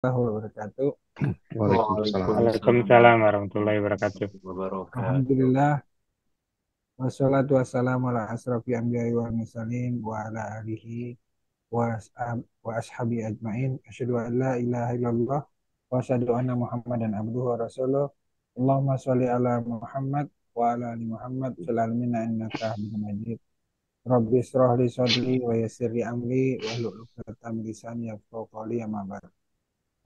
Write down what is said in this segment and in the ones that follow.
warahmatullahi wabarakatuh. Waalaikumsalam. warahmatullahi wabarakatuh. Alhamdulillah. Wassalatu wassalamu ala asrafi anbiya'i wal mursalin wa ala alihi wa, ashab, wa ashabi ajmain. Asyhadu an la ilaha illallah wa asyhadu anna Muhammadan abduhu wa rasuluh. Allahumma shalli ala Muhammad wa ala ali Muhammad fil alamin innaka Hamidum Majid. Rabbi israh li sadri wa yassir li amri wa hlul 'uqdatam min lisani yafqahu qawli amma ba'd.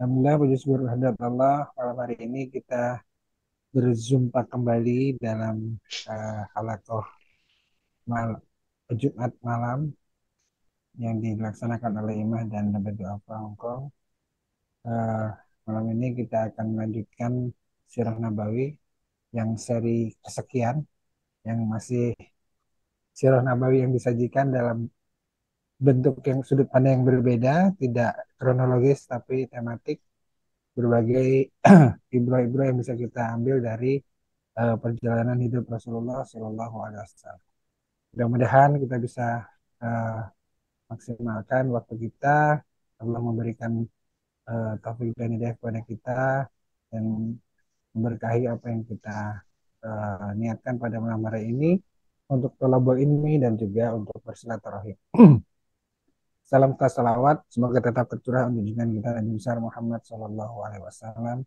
Alhamdulillah, puji syukur kehadirat Allah. Malam hari ini kita berjumpa kembali dalam uh, halakoh mal Jumat malam yang dilaksanakan oleh Imah dan Nabi Alfa Hongkong. Uh, eh, malam ini kita akan melanjutkan Sirah Nabawi yang seri kesekian yang masih Sirah Nabawi yang disajikan dalam bentuk yang sudut pandang yang berbeda, tidak kronologis tapi tematik, berbagai ibro-ibro yang bisa kita ambil dari uh, perjalanan hidup Rasulullah Shallallahu Alaihi Wasallam. Mudah-mudahan kita bisa uh, maksimalkan waktu kita. Allah memberikan uh, taufik dan ide kepada kita dan memberkahi apa yang kita uh, niatkan pada malam hari ini untuk tolabul ini dan juga untuk bersilaturahim. Salam khas semoga tetap tercurah untuk junjungan kita Nabi besar Muhammad Shallallahu Alaihi Wasallam,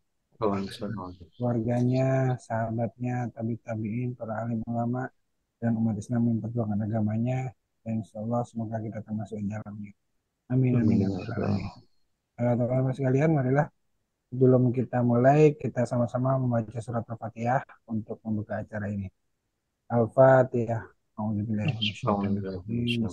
keluarganya, sahabatnya, tabi tabiin, para alim ulama, dan umat Islam yang perjuangan agamanya. Dan insya Allah semoga kita termasuk dalamnya. Amin amin. amin. Ya teman-teman sekalian, marilah sebelum kita mulai kita sama-sama membaca surat Al-Fatihah untuk membuka acara ini. Al-Fatihah. Baik, selanjutnya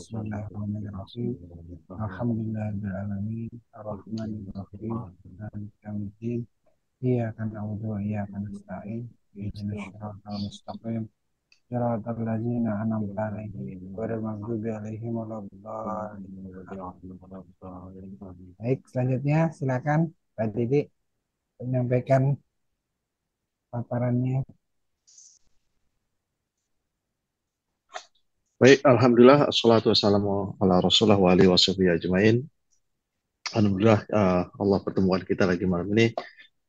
silakan Pak Didi menyampaikan paparannya. Baik, Alhamdulillah, assalatu wassalamu ala rasulullah wa alihi wa ajmain. Alhamdulillah, uh, Allah pertemuan kita lagi malam ini,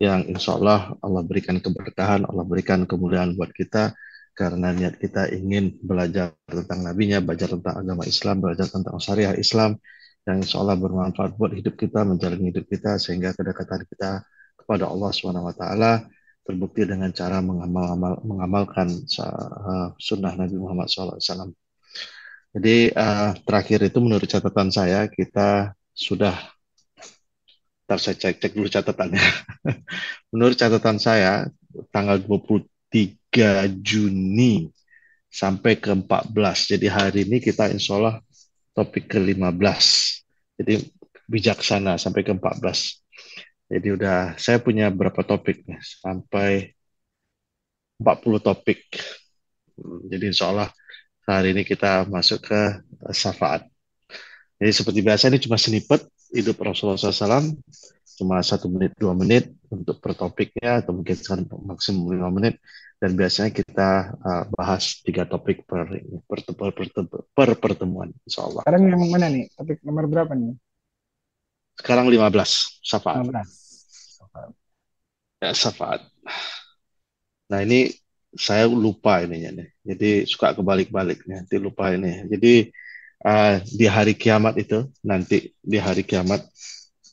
yang insya Allah Allah berikan keberkahan, Allah berikan kemuliaan buat kita, karena niat kita ingin belajar tentang nabinya, belajar tentang agama Islam, belajar tentang syariah Islam, yang insya Allah bermanfaat buat hidup kita, menjalani hidup kita, sehingga kedekatan kita kepada Allah SWT terbukti dengan cara mengamal mengamalkan eh, sunnah Nabi Muhammad SAW. Jadi uh, terakhir itu menurut catatan saya kita sudah Ntar saya cek-cek dulu catatannya. menurut catatan saya tanggal 23 Juni sampai ke 14. Jadi hari ini kita insya Allah topik ke 15. Jadi bijaksana sampai ke 14. Jadi udah saya punya berapa topik nih sampai 40 topik. Hmm, jadi insya Allah Hari ini kita masuk ke eh, syafaat. Jadi seperti biasa ini cuma snippet hidup Rasulullah SAW, cuma satu menit dua menit untuk per topiknya atau mungkin sekarang maksimum lima menit dan biasanya kita uh, bahas tiga topik per per, per, per, per pertemuan Insya Sekarang yang mana nih? Topik nomor berapa nih? Sekarang 15 syafaat. 15. Syafaat. Ya, syafaat. Nah ini saya lupa ininya nih. Jadi suka kebalik-balik nanti lupa ini. Jadi uh, di hari kiamat itu nanti di hari kiamat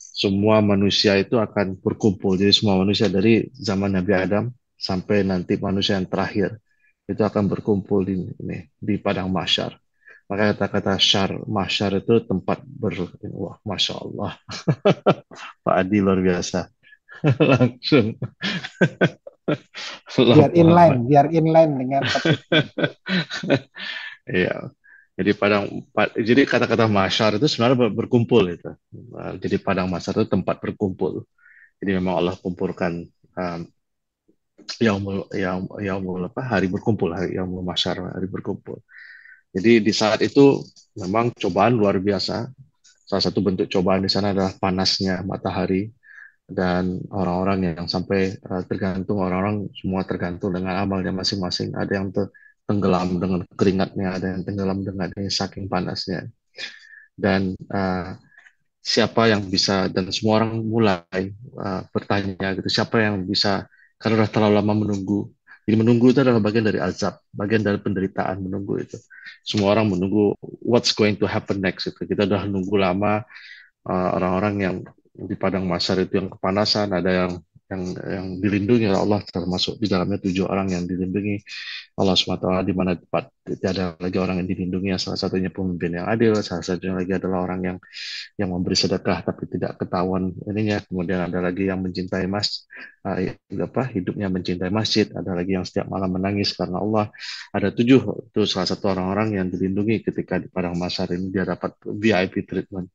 semua manusia itu akan berkumpul. Jadi semua manusia dari zaman Nabi Adam sampai nanti manusia yang terakhir itu akan berkumpul di ini di padang masyar. Maka kata-kata syar masyar itu tempat ber wah masya Allah Pak Adi luar biasa langsung biar inline, biar inline dengan Iya. Jadi padang jadi kata-kata masyar itu sebenarnya berkumpul itu. Nah, jadi padang masyar itu tempat berkumpul. Jadi memang Allah kumpulkan um, yang yang yaumul apa hari berkumpul hari mau masyar hari berkumpul. Jadi di saat itu memang cobaan luar biasa. Salah satu bentuk cobaan di sana adalah panasnya matahari dan orang-orang yang sampai eh, tergantung orang-orang semua tergantung dengan amalnya masing-masing ada yang tenggelam dengan keringatnya ada yang tenggelam dengan saking panasnya dan uh, siapa yang bisa dan semua orang mulai uh, bertanya gitu siapa yang bisa karena sudah terlalu lama menunggu jadi menunggu itu adalah bagian dari azab bagian dari penderitaan menunggu itu semua orang menunggu what's going to happen next itu kita sudah nunggu lama orang-orang uh, orang -orang yang di padang masar itu yang kepanasan, ada yang yang yang dilindungi oleh Allah termasuk di dalamnya tujuh orang yang dilindungi Allah SWT di mana tempat tidak ada lagi orang yang dilindungi salah satunya pemimpin yang adil salah satunya lagi adalah orang yang yang memberi sedekah tapi tidak ketahuan ininya kemudian ada lagi yang mencintai mas ah, apa hidupnya mencintai masjid ada lagi yang setiap malam menangis karena Allah ada tujuh itu salah satu orang-orang yang dilindungi ketika di padang masar ini dia dapat VIP treatment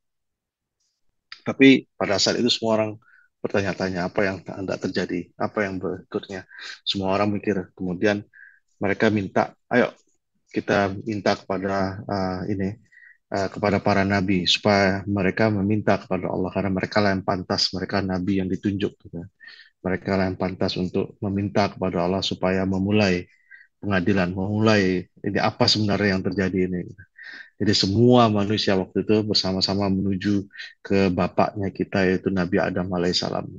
tapi pada saat itu semua orang bertanya-tanya apa yang anda terjadi, apa yang berikutnya. Semua orang mikir. Kemudian mereka minta, ayo kita minta kepada uh, ini uh, kepada para nabi supaya mereka meminta kepada Allah karena mereka lah yang pantas, mereka nabi yang ditunjuk. Gitu. Mereka lah yang pantas untuk meminta kepada Allah supaya memulai pengadilan, memulai ini apa sebenarnya yang terjadi ini. Gitu. Jadi semua manusia waktu itu bersama-sama menuju ke bapaknya kita yaitu Nabi Adam alaihissalam.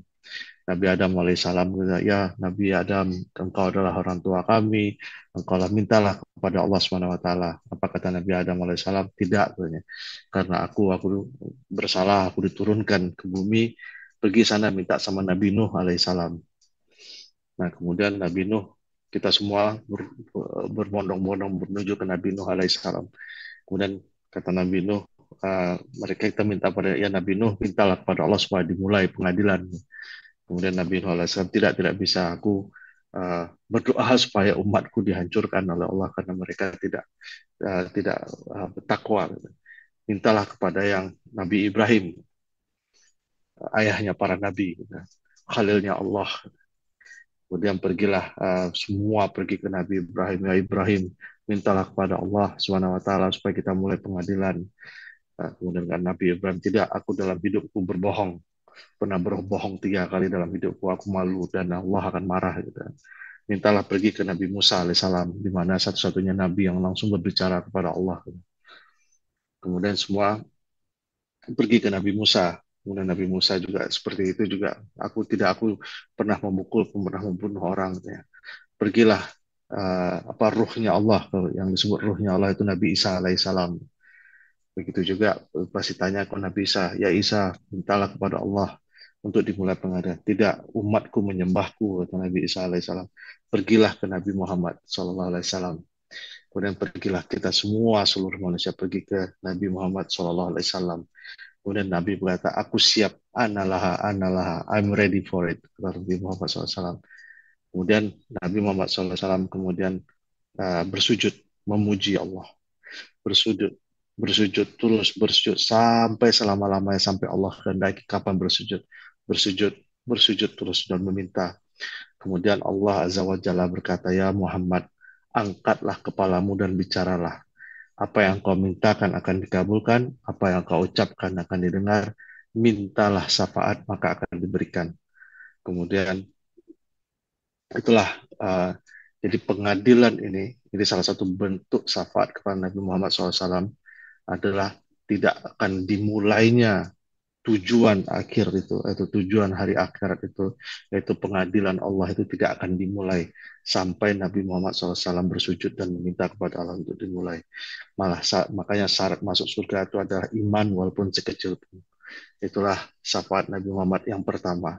Nabi Adam alaihissalam ya Nabi Adam engkau adalah orang tua kami engkau lah mintalah kepada Allah subhanahu wa taala apa kata Nabi Adam alaihissalam tidak katanya karena aku aku bersalah aku diturunkan ke bumi pergi sana minta sama Nabi Nuh alaihissalam nah kemudian Nabi Nuh kita semua berbondong-bondong menuju ke Nabi Nuh alaihissalam Kemudian kata Nabi Nuh, uh, mereka kita minta pada ya Nabi Nuh mintalah kepada Allah supaya dimulai pengadilan. Kemudian Nabi Nuh alaihissalam tidak tidak bisa aku uh, berdoa supaya umatku dihancurkan oleh Allah karena mereka tidak uh, tidak uh, bertakwa. Mintalah kepada yang Nabi Ibrahim ayahnya para nabi, ya, khalilnya Allah. Kemudian pergilah uh, semua pergi ke Nabi Ibrahim. Ya Ibrahim, mintalah kepada Allah Subhanahu wa taala supaya kita mulai pengadilan. Nah, kemudian kan Nabi Ibrahim tidak aku dalam hidupku berbohong. Pernah berbohong tiga kali dalam hidupku aku malu dan Allah akan marah gitu. Kan. Mintalah pergi ke Nabi Musa alaihissalam di mana satu-satunya nabi yang langsung berbicara kepada Allah. Gitu. Kemudian semua pergi ke Nabi Musa. Kemudian Nabi Musa juga seperti itu juga aku tidak aku pernah memukul pernah membunuh orang gitu ya. Pergilah uh, apa ruhnya Allah yang disebut ruhnya Allah itu Nabi Isa alaihissalam begitu juga eh, pasti tanya ke Nabi Isa ya Isa mintalah kepada Allah untuk dimulai pengadilan tidak umatku menyembahku kata Nabi Isa alaihissalam pergilah ke Nabi Muhammad sallallahu alaihi wasallam kemudian pergilah kita semua seluruh manusia pergi ke Nabi Muhammad sallallahu alaihi wasallam kemudian Nabi berkata aku siap analaha analaha I'm ready for it kata Nabi Muhammad sallallahu alaihi wasallam Kemudian Nabi Muhammad SAW kemudian uh, bersujud, memuji Allah. Bersujud, bersujud terus, bersujud sampai selama-lamanya, sampai Allah kehendaki kapan bersujud. Bersujud, bersujud terus dan meminta. Kemudian Allah Azza wa berkata, Ya Muhammad, angkatlah kepalamu dan bicaralah. Apa yang kau mintakan akan dikabulkan, apa yang kau ucapkan akan didengar, mintalah syafaat maka akan diberikan. Kemudian itulah uh, jadi pengadilan ini jadi salah satu bentuk syafaat kepada Nabi Muhammad SAW adalah tidak akan dimulainya tujuan akhir itu atau tujuan hari akhirat itu yaitu pengadilan Allah itu tidak akan dimulai sampai Nabi Muhammad SAW bersujud dan meminta kepada Allah untuk dimulai malah makanya syarat masuk surga itu adalah iman walaupun sekecil pun itulah syafaat Nabi Muhammad yang pertama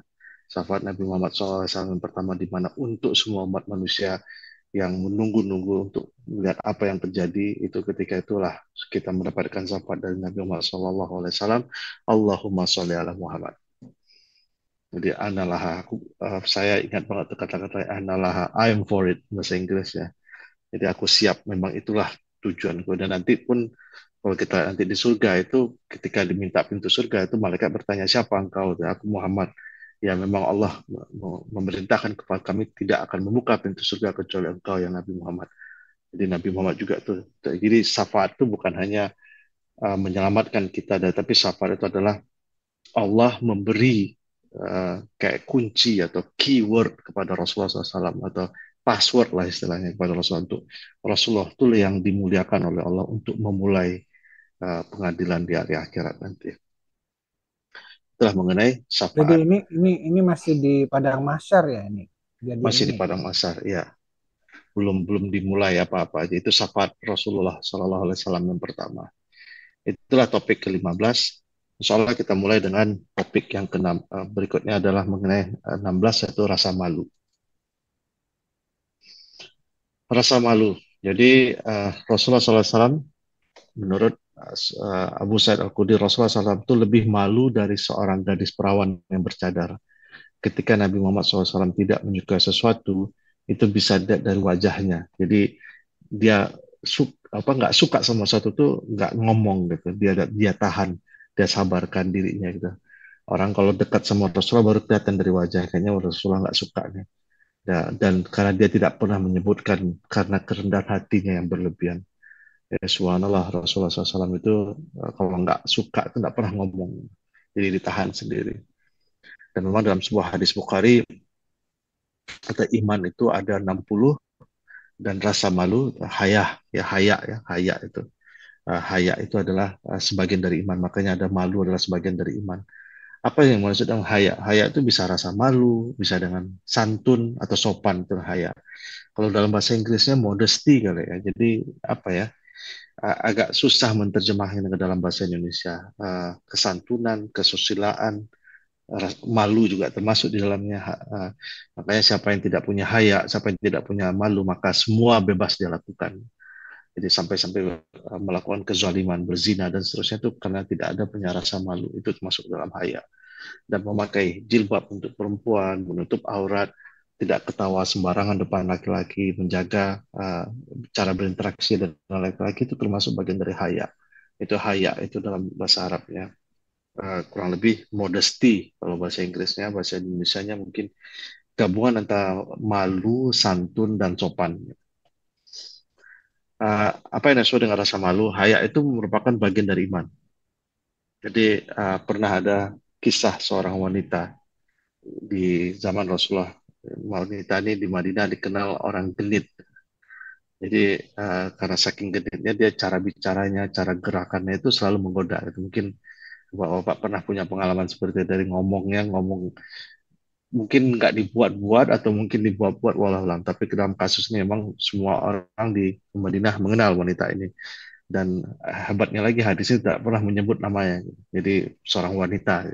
syafaat Nabi Muhammad SAW pertama di mana untuk semua umat manusia yang menunggu-nunggu untuk melihat apa yang terjadi itu ketika itulah kita mendapatkan syafaat dari Nabi Muhammad SAW Allahumma sholli ala Muhammad jadi analah aku uh, saya ingat banget kata-kata I I'm for it bahasa Inggris ya jadi aku siap memang itulah tujuanku dan nanti pun kalau kita nanti di surga itu ketika diminta pintu surga itu malaikat bertanya siapa engkau aku Muhammad ya memang Allah memerintahkan kepada kami tidak akan membuka pintu surga kecuali engkau yang Nabi Muhammad. Jadi Nabi Muhammad juga tuh. Jadi syafaat itu bukan hanya uh, menyelamatkan kita, tapi syafaat itu adalah Allah memberi uh, kayak kunci atau keyword kepada Rasulullah SAW atau password lah istilahnya kepada Rasulullah untuk Rasulullah itu yang dimuliakan oleh Allah untuk memulai uh, pengadilan di hari akhirat nanti telah mengenai syafaat. Jadi ini ini ini masih di padang masyar ya ini. Jadi masih ini. di padang masyar, ya. Belum belum dimulai apa-apa aja. Itu syafaat Rasulullah Shallallahu Alaihi Wasallam yang pertama. Itulah topik ke-15. Insya Allah kita mulai dengan topik yang ke eh, berikutnya adalah mengenai 16 eh, yaitu rasa malu. Rasa malu. Jadi uh, Rasulullah SAW menurut Eh, Abu Said Al-Qudir Rasulullah SAW itu lebih malu dari seorang gadis perawan yang bercadar. Ketika Nabi Muhammad SAW tidak menyukai sesuatu, itu bisa dilihat dari wajahnya. Jadi dia su apa nggak suka sama sesuatu tuh nggak ngomong gitu. Dia dia tahan, dia sabarkan dirinya gitu. Orang kalau dekat sama Rasulullah baru kelihatan dari wajah kayaknya Rasulullah nggak suka dan karena dia tidak pernah menyebutkan karena kerendahan hatinya yang berlebihan ya subhanallah Rasulullah SAW itu eh, kalau nggak suka itu nggak pernah ngomong jadi ditahan sendiri dan memang dalam sebuah hadis Bukhari kata iman itu ada 60 dan rasa malu hayah ya hayak ya hayak itu eh, hayak itu adalah sebagian dari iman makanya ada malu adalah sebagian dari iman apa yang maksud dengan hayak hayak itu bisa rasa malu bisa dengan santun atau sopan itu hayak kalau dalam bahasa Inggrisnya modesty kali ya jadi apa ya agak susah menerjemahkan ke dalam bahasa Indonesia uh, kesantunan kesusilaan malu juga termasuk di dalamnya uh, makanya siapa yang tidak punya haya siapa yang tidak punya malu maka semua bebas dia lakukan jadi sampai-sampai e, melakukan kezaliman berzina dan seterusnya itu karena tidak ada punya rasa malu itu termasuk dalam haya dan memakai jilbab untuk perempuan menutup aurat tidak ketawa sembarangan depan laki-laki, menjaga uh, cara berinteraksi dengan laki-laki itu termasuk bagian dari haya. Itu haya, itu dalam bahasa Arab Uh, kurang lebih modesty kalau bahasa Inggrisnya, bahasa Indonesia-nya mungkin gabungan antara malu, santun, dan sopan. Uh, apa yang sesuai dengan rasa malu? Haya itu merupakan bagian dari iman. Jadi uh, pernah ada kisah seorang wanita di zaman Rasulullah Wanita ini di Madinah dikenal orang genit. Jadi uh, karena saking genitnya dia cara bicaranya, cara gerakannya itu selalu menggoda. Mungkin bapak-bapak pernah punya pengalaman seperti dari ngomongnya, ngomong mungkin nggak dibuat-buat atau mungkin dibuat-buat walau tapi dalam kasus ini memang semua orang di Madinah mengenal wanita ini dan hebatnya lagi hadisnya tidak pernah menyebut namanya jadi seorang wanita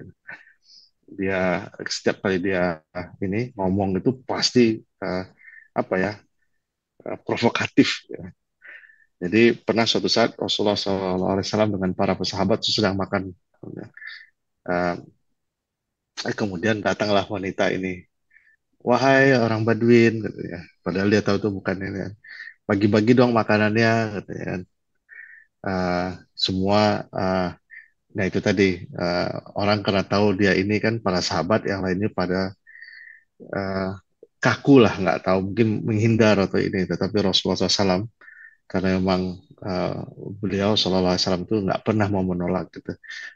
dia setiap kali dia ini ngomong itu pasti uh, apa ya uh, provokatif. Ya. Jadi pernah suatu saat Rasulullah SAW dengan para sahabat sedang makan, uh, kemudian datanglah wanita ini, wahai orang Badwin, gitu ya. padahal dia tahu itu bukan ini, ya. bagi-bagi dong makanannya, gitu uh, semua uh, Nah itu tadi uh, orang karena tahu dia ini kan para sahabat yang lainnya pada uh, kaku lah nggak tahu mungkin menghindar atau ini. Tetapi Rasulullah SAW karena memang uh, beliau Shallallahu Alaihi Wasallam itu nggak pernah mau menolak gitu.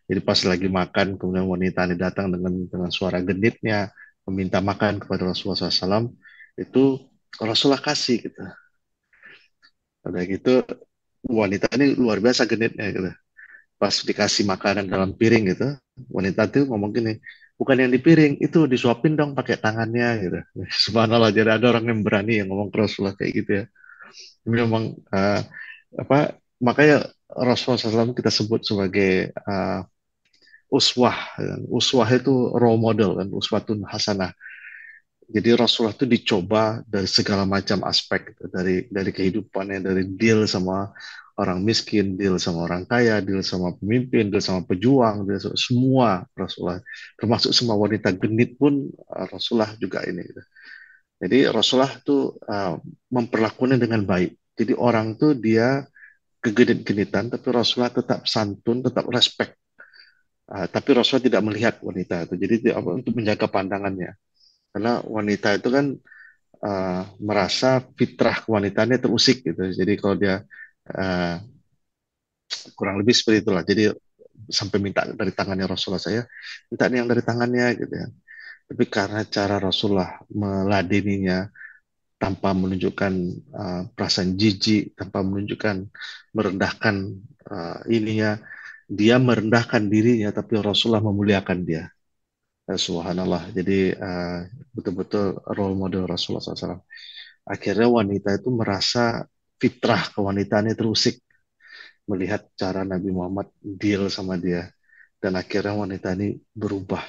Jadi pas lagi makan kemudian wanita ini datang dengan dengan suara genitnya meminta makan kepada Rasulullah SAW itu Rasulullah kasih gitu. oleh gitu wanita ini luar biasa genitnya gitu pas dikasih makanan hmm. dalam piring gitu wanita itu ngomong gini bukan yang di piring itu disuapin dong pakai tangannya gitu subhanallah jadi ada orang yang berani yang ngomong ke Rasulullah kayak gitu ya memang uh, apa makanya Rasulullah SAW kita sebut sebagai uh, uswah uswah itu role model dan uswatun hasanah jadi Rasulullah itu dicoba dari segala macam aspek gitu, dari dari kehidupannya dari deal sama orang miskin, deal sama orang kaya, deal sama pemimpin, deal sama pejuang, deal sama semua Rasulullah. Termasuk semua wanita genit pun uh, Rasulullah juga ini. Jadi Rasulullah tuh memperlakukannya dengan baik. Jadi orang tuh dia kegenit-genitan, tapi Rasulullah tetap santun, tetap respect. Uh, tapi Rasulullah tidak melihat wanita itu. Jadi untuk menjaga pandangannya. Karena wanita itu kan uh, merasa fitrah wanitanya terusik gitu. Jadi kalau dia Eh, kurang lebih seperti itulah jadi sampai minta dari tangannya Rasulullah saya minta ini yang dari tangannya gitu ya tapi karena cara Rasulullah meladeninya tanpa menunjukkan uh, perasaan jijik tanpa menunjukkan merendahkan uh, ininya dia merendahkan dirinya tapi Rasulullah memuliakan dia Subhanallah. Jadi betul-betul uh, betul -betul role model Rasulullah SAW. Akhirnya wanita itu merasa fitrah kewanitaannya terusik melihat cara Nabi Muhammad deal sama dia dan akhirnya wanita ini berubah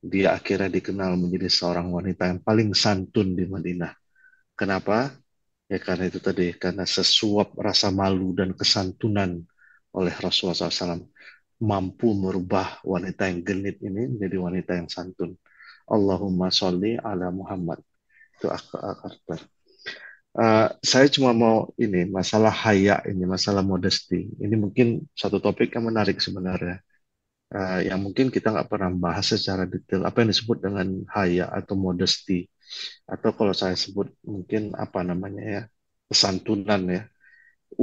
dia akhirnya dikenal menjadi seorang wanita yang paling santun di Madinah kenapa ya karena itu tadi karena sesuap rasa malu dan kesantunan oleh Rasulullah SAW mampu merubah wanita yang genit ini menjadi wanita yang santun. Allahumma sholli ala Muhammad. Itu akar. Uh, saya cuma mau ini masalah haya ini masalah modesty ini mungkin satu topik yang menarik sebenarnya uh, yang mungkin kita nggak pernah bahas secara detail apa yang disebut dengan haya atau modesty atau kalau saya sebut mungkin apa namanya ya kesantunan ya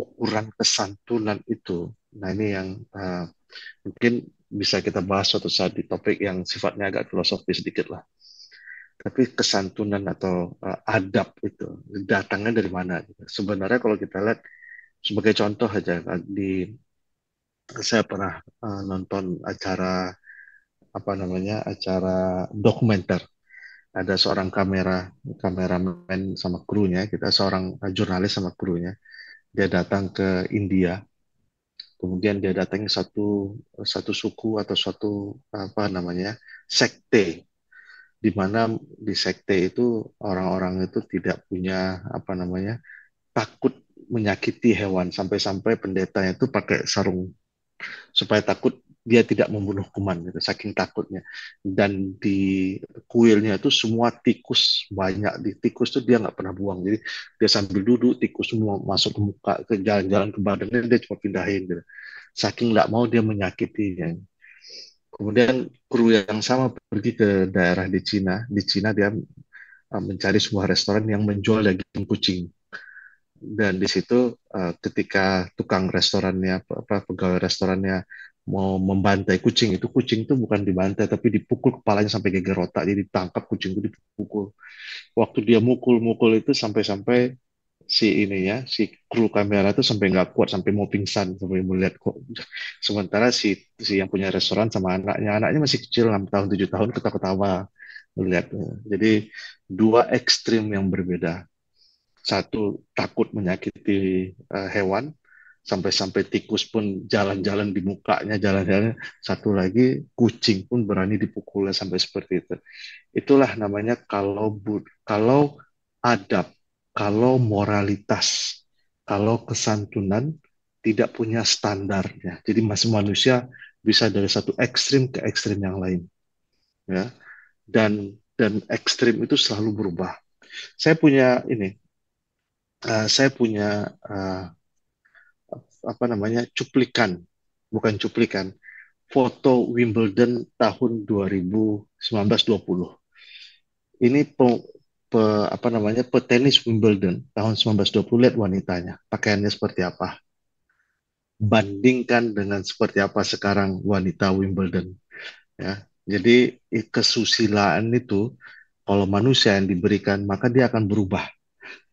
ukuran kesantunan itu nah ini yang uh, mungkin bisa kita bahas suatu saat di topik yang sifatnya agak filosofis sedikit lah tapi kesantunan atau uh, adab itu datangnya dari mana? Gitu. Sebenarnya kalau kita lihat sebagai contoh aja eh, di saya pernah uh, nonton acara apa namanya acara dokumenter ada seorang kamera kameramen sama krunya kita seorang jurnalis sama krunya dia datang ke India kemudian dia datang satu satu suku atau suatu apa namanya sekte di mana di sekte itu orang-orang itu tidak punya apa namanya takut menyakiti hewan sampai-sampai pendeta itu pakai sarung supaya takut dia tidak membunuh kuman gitu saking takutnya dan di kuilnya itu semua tikus banyak di tikus itu dia nggak pernah buang jadi dia sambil duduk tikus semua masuk ke muka ke jalan-jalan ke badannya dia cuma pindahin gitu saking nggak mau dia menyakitinya Kemudian kru yang sama pergi ke daerah di Cina. Di Cina dia eh, mencari sebuah restoran yang menjual daging kucing. Dan di situ eh, ketika tukang restorannya, apa, pegawai restorannya mau membantai kucing itu kucing itu bukan dibantai tapi dipukul kepalanya sampai geger otak jadi ditangkap kucing itu dipukul waktu dia mukul-mukul itu sampai-sampai si ini ya si kru kamera tuh sampai nggak kuat sampai mau pingsan sampai melihat kok sementara si si yang punya restoran sama anaknya anaknya masih kecil 6 tahun tujuh tahun ketawa-ketawa melihat eh. jadi dua ekstrim yang berbeda satu takut menyakiti uh, hewan sampai-sampai tikus pun jalan-jalan di mukanya jalan-jalan satu lagi kucing pun berani dipukulnya sampai seperti itu itulah namanya kalau kalau adab kalau moralitas, kalau kesantunan tidak punya standarnya. Jadi masih manusia bisa dari satu ekstrim ke ekstrim yang lain. Ya. Dan dan ekstrim itu selalu berubah. Saya punya ini, uh, saya punya uh, apa namanya cuplikan, bukan cuplikan, foto Wimbledon tahun 2019-20. Ini pe, apa namanya petenis Wimbledon tahun 1920 lihat wanitanya pakaiannya seperti apa bandingkan dengan seperti apa sekarang wanita Wimbledon ya jadi kesusilaan itu kalau manusia yang diberikan maka dia akan berubah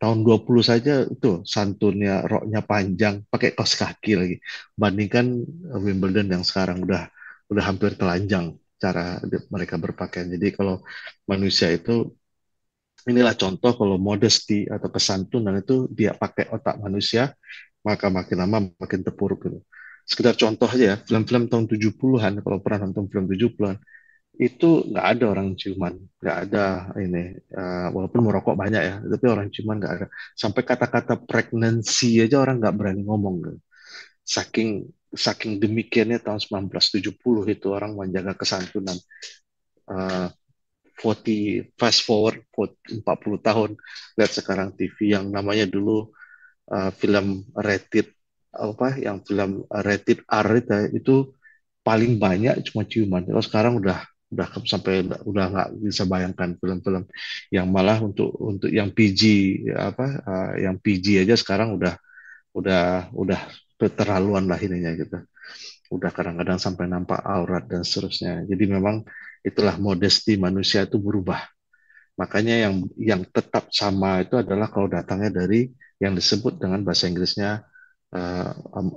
tahun 20 saja itu santunnya roknya panjang pakai kaos kaki lagi bandingkan e, Wimbledon yang sekarang udah udah hampir telanjang cara mereka berpakaian jadi kalau manusia itu inilah contoh kalau modesty atau kesantunan itu dia pakai otak manusia, maka makin lama makin terpuruk gitu. Sekedar contoh aja ya, film-film tahun 70-an, kalau pernah nonton film 70-an, itu nggak ada orang ciuman, nggak ada ini, uh, walaupun merokok banyak ya, tapi orang ciuman nggak ada. Sampai kata-kata pregnancy aja orang nggak berani ngomong. Gitu. Saking saking demikiannya tahun 1970 itu orang menjaga kesantunan. Uh, 40 fast forward 40 tahun lihat sekarang TV yang namanya dulu uh, film rated apa yang film rated R ya, itu paling banyak cuma ciuman. Kalau sekarang udah udah sampai udah nggak bisa bayangkan film-film yang malah untuk untuk yang PG apa uh, yang PG aja sekarang udah udah udah terlaluan lah ininya gitu. Udah kadang-kadang sampai nampak aurat dan seterusnya. Jadi memang itulah modesti manusia itu berubah. Makanya yang yang tetap sama itu adalah kalau datangnya dari yang disebut dengan bahasa Inggrisnya uh, um,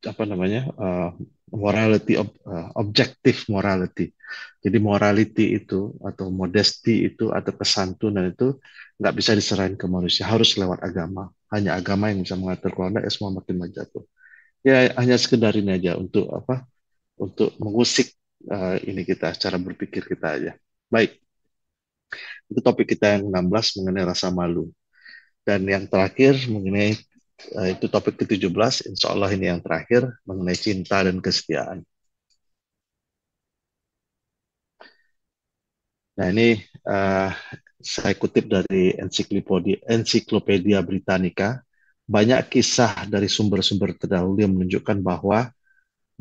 apa namanya uh, morality ob, uh, objective morality. Jadi morality itu atau modesti itu atau kesantunan itu nggak bisa diserahin ke manusia, harus lewat agama. Hanya agama yang bisa mengatur kalau semua makin menjatuh. Ya hanya sekedar ini aja untuk apa? Untuk mengusik uh, ini kita, cara berpikir kita aja. Baik, itu topik kita yang 16 mengenai rasa malu. Dan yang terakhir mengenai uh, itu topik ke-17, insya Allah ini yang terakhir mengenai cinta dan kesetiaan. Nah ini uh, saya kutip dari ensiklopedia, Britannica, banyak kisah dari sumber-sumber terdahulu yang menunjukkan bahwa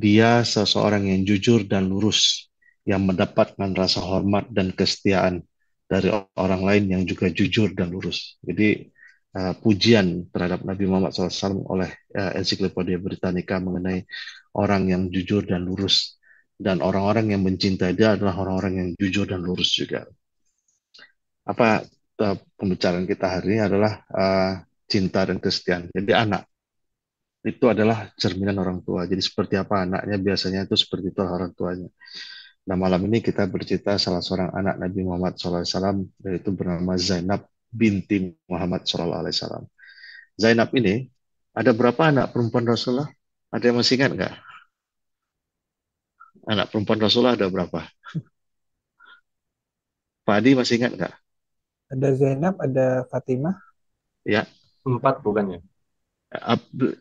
dia seseorang yang jujur dan lurus, yang mendapatkan rasa hormat dan kesetiaan dari orang lain yang juga jujur dan lurus. Jadi uh, pujian terhadap Nabi Muhammad SAW oleh uh, Ensiklopedia Britannica mengenai orang yang jujur dan lurus dan orang-orang yang mencintai dia adalah orang-orang yang jujur dan lurus juga. Apa uh, pembicaraan kita hari ini adalah uh, cinta dan kesetiaan. Jadi anak itu adalah cerminan orang tua. Jadi seperti apa anaknya biasanya itu seperti itu orang tuanya. Nah malam ini kita bercerita salah seorang anak Nabi Muhammad SAW yaitu bernama Zainab binti Muhammad SAW. Zainab ini ada berapa anak perempuan Rasulullah? Ada yang masih ingat nggak? Anak perempuan Rasulullah ada berapa? Pak Adi masih ingat nggak? Ada Zainab, ada Fatimah. Ya. Empat bukannya?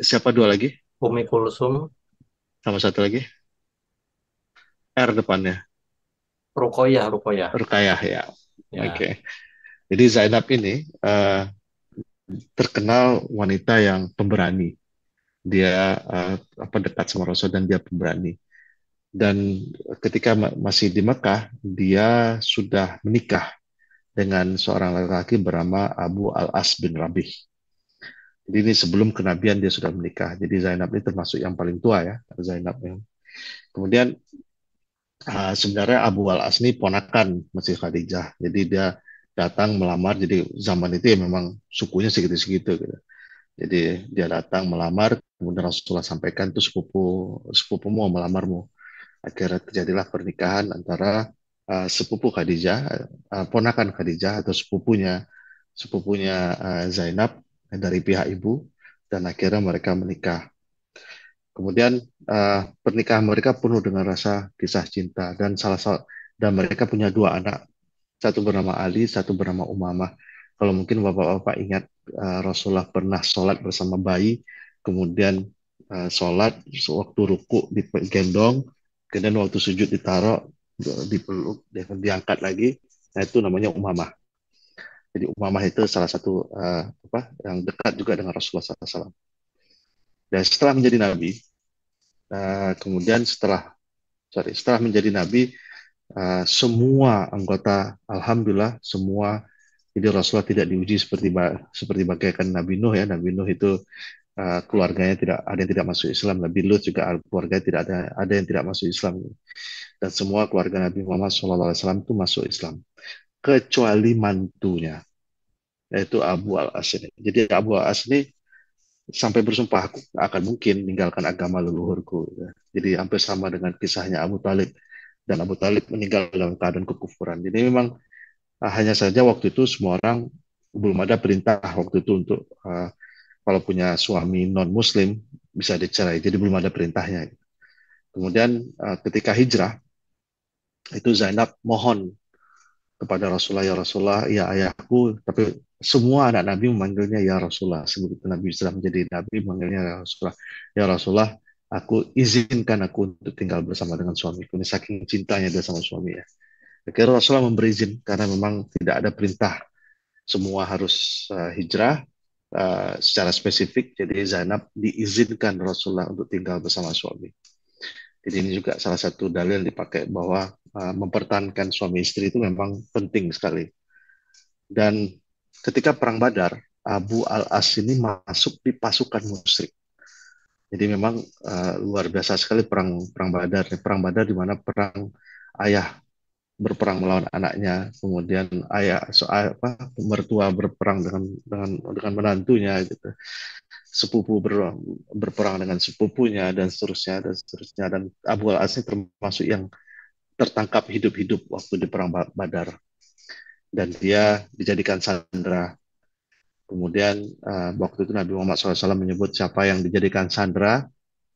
siapa dua lagi? Umi Kulsum. Sama satu lagi? R depannya. Rukoya Rukoya Rukoyah, ya. ya. Oke. Okay. Jadi Zainab ini uh, terkenal wanita yang pemberani. Dia uh, apa dekat sama Rasul dan dia pemberani. Dan ketika masih di Mekah, dia sudah menikah dengan seorang laki-laki bernama Abu Al-As bin Rabih. Jadi ini sebelum kenabian dia sudah menikah. Jadi Zainab ini termasuk yang paling tua ya, Zainab yang. Kemudian uh, sebenarnya Abu Al Asni ponakan Masih Khadijah. Jadi dia datang melamar. Jadi zaman itu ya memang sukunya segitu-segitu. Gitu. Jadi dia datang melamar, kemudian Rasulullah sampaikan tuh sepupu sepupumu melamarmu. Akhirnya terjadilah pernikahan antara uh, sepupu Khadijah, uh, ponakan Khadijah atau sepupunya sepupunya uh, Zainab dari pihak ibu dan akhirnya mereka menikah. Kemudian uh, pernikahan mereka penuh dengan rasa kisah cinta dan salah satu dan mereka punya dua anak, satu bernama Ali, satu bernama Umamah. Kalau mungkin bapak-bapak ingat uh, Rasulullah pernah sholat bersama bayi, kemudian uh, sholat waktu ruku digendong, kemudian waktu sujud ditaruh dipeluk, diangkat lagi. Nah itu namanya Umamah. Jadi Umamah itu salah satu uh, apa yang dekat juga dengan Rasulullah SAW. Dan setelah menjadi nabi, uh, kemudian setelah sorry setelah menjadi nabi, uh, semua anggota alhamdulillah semua jadi Rasulullah tidak diuji seperti seperti bagaikan Nabi Nuh ya Nabi Nuh itu uh, keluarganya tidak ada yang tidak masuk Islam Nabi Lut juga keluarganya tidak ada ada yang tidak masuk Islam dan semua keluarga Nabi Muhammad SAW itu masuk Islam kecuali mantunya yaitu Abu al Asni. Jadi Abu al Asni sampai bersumpah aku akan mungkin meninggalkan agama leluhurku. Ya. Jadi hampir sama dengan kisahnya Abu Talib dan Abu Talib meninggal dalam keadaan kekufuran. Jadi memang ah, hanya saja waktu itu semua orang belum ada perintah waktu itu untuk uh, kalau punya suami non Muslim bisa dicerai. Jadi belum ada perintahnya. Kemudian uh, ketika hijrah itu Zainab mohon kepada Rasulullah, ya Rasulullah, ya ayahku, tapi semua anak Nabi memanggilnya ya Rasulullah. Sebelum Nabi sudah menjadi Nabi, memanggilnya ya Rasulullah. Ya Rasulullah, aku izinkan aku untuk tinggal bersama dengan suamiku. Ini saking cintanya dia sama suaminya. Akhirnya Rasulullah memberi izin karena memang tidak ada perintah semua harus uh, hijrah uh, secara spesifik. Jadi Zainab diizinkan Rasulullah untuk tinggal bersama suami. Jadi ini juga salah satu dalil dipakai bahwa Uh, mempertahankan suami istri itu memang penting sekali. Dan ketika perang Badar, Abu Al-As ini masuk di pasukan musyrik. Jadi memang uh, luar biasa sekali perang perang Badar, perang Badar di mana perang ayah berperang melawan anaknya, kemudian ayah so, apa mertua berperang dengan dengan dengan menantunya gitu. Sepupu ber, berperang dengan sepupunya dan seterusnya dan seterusnya dan Abu Al-As ini termasuk yang tertangkap hidup-hidup waktu di perang Badar dan dia dijadikan sandera. Kemudian uh, waktu itu Nabi Muhammad SAW menyebut siapa yang dijadikan sandera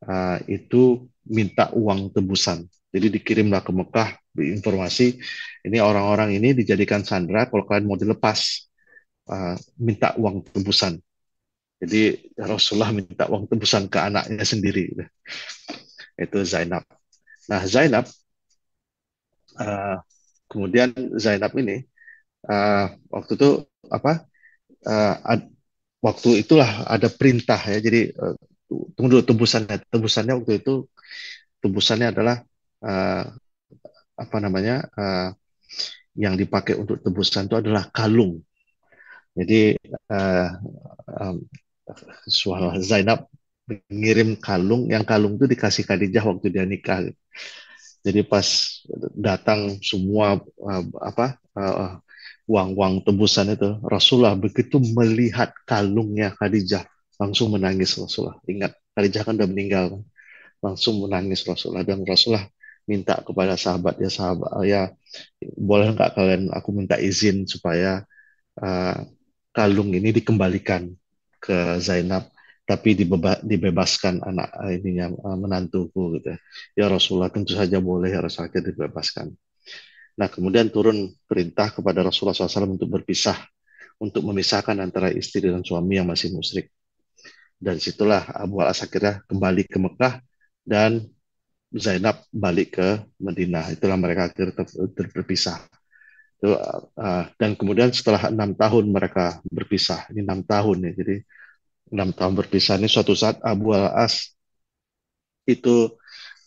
uh, itu minta uang tebusan. Jadi dikirimlah ke Mekah informasi ini orang-orang ini dijadikan sandera kalau kalian mau dilepas uh, minta uang tebusan. Jadi Rasulullah minta uang tebusan ke anaknya sendiri. Itu Zainab. Nah Zainab uh, kemudian Zainab ini uh, waktu itu apa uh, ad, waktu itulah ada perintah ya jadi uh, tunggu dulu tebusannya tebusannya waktu itu tebusannya adalah uh, apa namanya uh, yang dipakai untuk tebusan itu adalah kalung jadi uh, um, Zainab mengirim kalung yang kalung itu dikasih Khadijah waktu dia nikah jadi pas datang semua uh, apa uh, eh, uang-uang tebusan itu, Rasulullah begitu melihat kalungnya Khadijah langsung menangis Rasulullah. Ingat Khadijah kan udah meninggal, kan? langsung menangis Rasulullah dan Rasulullah minta kepada sahabat ya sahabat eh, ya boleh nggak kalian aku minta izin supaya uh, kalung ini dikembalikan ke Zainab tapi dibeba, dibebaskan anak eh, ini yang eh, menantuku gitu ya. ya. Rasulullah tentu saja boleh ya Rasulullah dibebaskan nah kemudian turun perintah kepada Rasulullah SAW untuk berpisah untuk memisahkan antara istri dan suami yang masih musyrik dan situlah Abu Al Asakirah kembali ke Mekah dan Zainab balik ke Madinah itulah mereka akhir ter, ter terpisah eh, dan kemudian setelah enam tahun mereka berpisah ini enam tahun ya jadi enam tahun berpisah ini suatu saat Abu al-As itu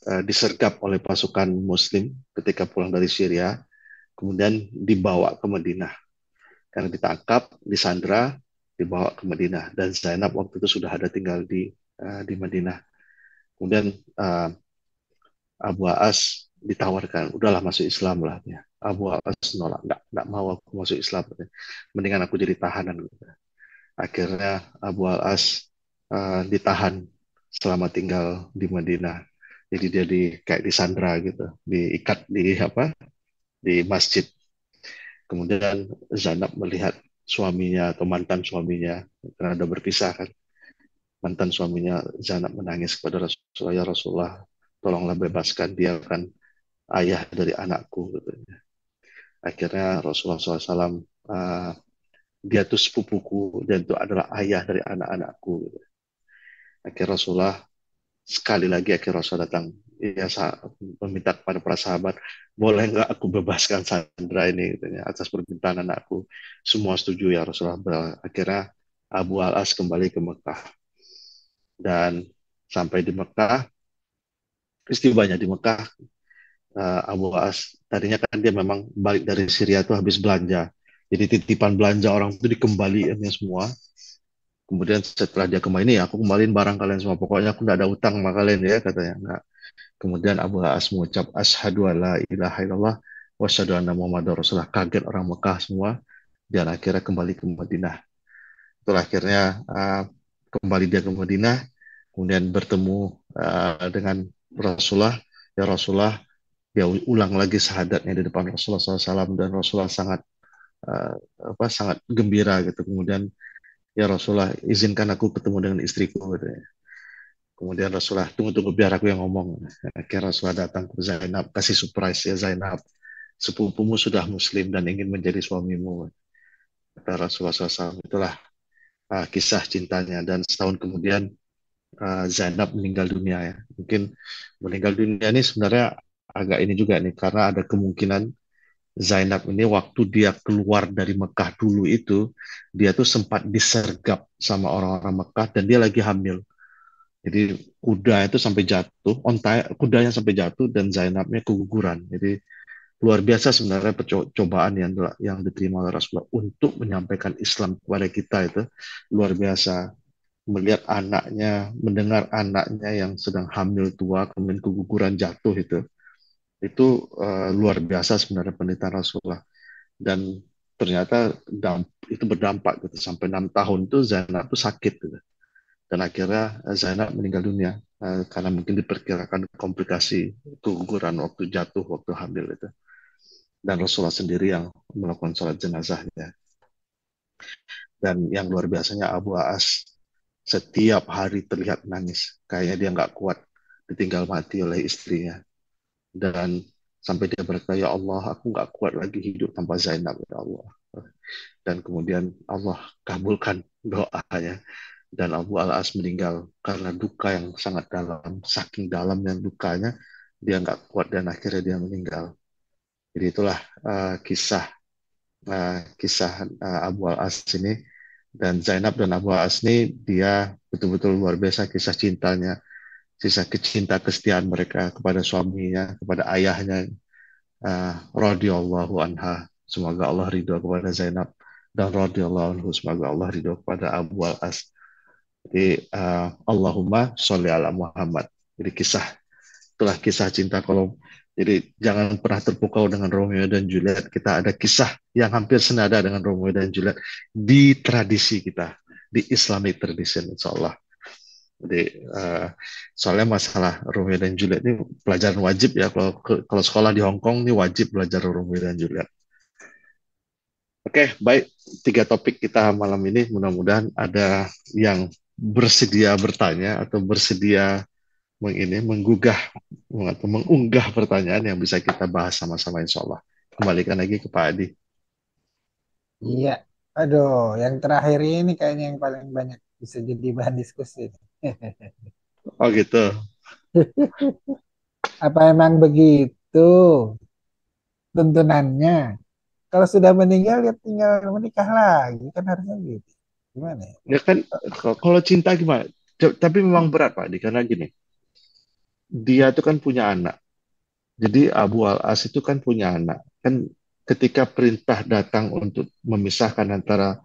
uh, disergap oleh pasukan Muslim ketika pulang dari Syria, kemudian dibawa ke Madinah. Karena ditangkap, disandra, dibawa ke Madinah. Dan Zainab waktu itu sudah ada tinggal di uh, di Madinah. Kemudian uh, Abu As ditawarkan, udahlah masuk Islam lah. Ya. Abu As nolak, nggak, mau aku masuk Islam. Mendingan aku jadi tahanan. Gitu akhirnya Abu Al-As uh, ditahan selama tinggal di Madinah. Jadi dia di kayak disandra gitu, diikat di apa? di masjid. Kemudian Zainab melihat suaminya atau mantan suaminya karena ada berpisah kan. Mantan suaminya Zainab menangis kepada Rasulullah, ya Rasulullah, tolonglah bebaskan dia kan ayah dari anakku Akhirnya Rasulullah SAW uh, eh, dia itu sepupuku dan itu adalah ayah dari anak-anakku. Akhirnya Rasulullah sekali lagi akhir Rasul datang ya meminta kepada para sahabat boleh nggak aku bebaskan Sandra ini gitu, atas permintaan anakku semua setuju ya Rasulullah akhirnya Abu Al As kembali ke Mekah dan sampai di Mekah istibanya di Mekah eh, Abu Al As tadinya kan dia memang balik dari Syria itu habis belanja jadi titipan belanja orang itu dikembalikannya semua kemudian setelah dia kembali ya, aku kembaliin barang kalian semua pokoknya aku tidak ada utang sama kalian ya katanya enggak kemudian Abu As mengucap ashadu ala ilaha illallah wa anna muhammadar rasulullah kaget orang Mekah semua dan akhirnya kembali ke Madinah itulah akhirnya uh, kembali dia ke Madinah kemudian bertemu uh, dengan Rasulullah ya Rasulullah dia ulang lagi syahadatnya di depan Rasulullah SAW dan Rasulullah sangat uh, apa sangat gembira gitu kemudian ya Rasulullah izinkan aku ketemu dengan istriku gitu ya. kemudian Rasulullah tunggu tunggu biar aku yang ngomong akhirnya Rasulullah datang ke Zainab kasih surprise ya Zainab sepupumu sudah muslim dan ingin menjadi suamimu kata Rasulullah SAW itulah uh, kisah cintanya dan setahun kemudian uh, Zainab meninggal dunia ya mungkin meninggal dunia ini sebenarnya agak ini juga nih karena ada kemungkinan Zainab ini waktu dia keluar dari Mekah dulu itu, dia tuh sempat disergap sama orang-orang Mekah dan dia lagi hamil. Jadi kuda itu sampai jatuh, onta kudanya sampai jatuh dan Zainabnya keguguran. Jadi luar biasa sebenarnya percobaan yang yang diterima oleh Rasulullah untuk menyampaikan Islam kepada kita itu luar biasa melihat anaknya mendengar anaknya yang sedang hamil tua kemudian keguguran jatuh itu itu uh, luar biasa sebenarnya penderitaan Rasulullah dan ternyata itu berdampak gitu sampai enam tahun itu Zainab itu sakit gitu. dan akhirnya eh, Zainab meninggal dunia uh, karena mungkin diperkirakan komplikasi keguguran waktu jatuh waktu hamil itu dan Rasulullah sendiri yang melakukan sholat jenazahnya dan yang luar biasanya Abu Aas setiap hari terlihat nangis kayaknya dia nggak kuat ditinggal mati oleh istrinya dan sampai dia berkata ya Allah aku nggak kuat lagi hidup tanpa Zainab ya Allah dan kemudian Allah kabulkan doanya dan Abu Al As meninggal karena duka yang sangat dalam saking dalamnya dukanya dia nggak kuat dan akhirnya dia meninggal jadi itulah uh, kisah uh, kisah uh, Abu Al As ini dan Zainab dan Abu Al As ini dia betul-betul luar biasa kisah cintanya sisa kecinta kesetiaan mereka kepada suaminya, kepada ayahnya, uh, radhiyallahu anha. Semoga Allah ridho kepada Zainab dan radhiyallahu anhu. Semoga Allah ridho kepada Abu Al As. Jadi ah, Allahumma sholli ala Muhammad. Jadi kisah telah kisah cinta kalau jadi jangan pernah terpukau dengan Romeo dan Juliet. Kita ada kisah yang hampir senada dengan Romeo dan Juliet di tradisi kita, di Islamic tradition insya Allah. Jadi uh, soalnya masalah Romeo dan Juliet ini pelajaran wajib ya kalau kalau sekolah di Hong Kong ini wajib belajar Romeo dan Juliet. Oke, okay, baik tiga topik kita malam ini mudah-mudahan ada yang bersedia bertanya atau bersedia meng ini menggugah atau mengunggah pertanyaan yang bisa kita bahas sama-sama insya Allah. Kembalikan lagi ke Pak Adi. Iya, aduh, yang terakhir ini kayaknya yang paling banyak bisa jadi bahan diskusi. Oh gitu. Apa emang begitu tuntunannya? Kalau sudah meninggal ya tinggal menikah lagi kan harusnya gitu. Gimana ya? ya kan kalau cinta gimana? Tapi memang berat Pak, karena gini. Dia itu kan punya anak. Jadi Abu Al-As itu kan punya anak. Kan ketika perintah datang untuk memisahkan antara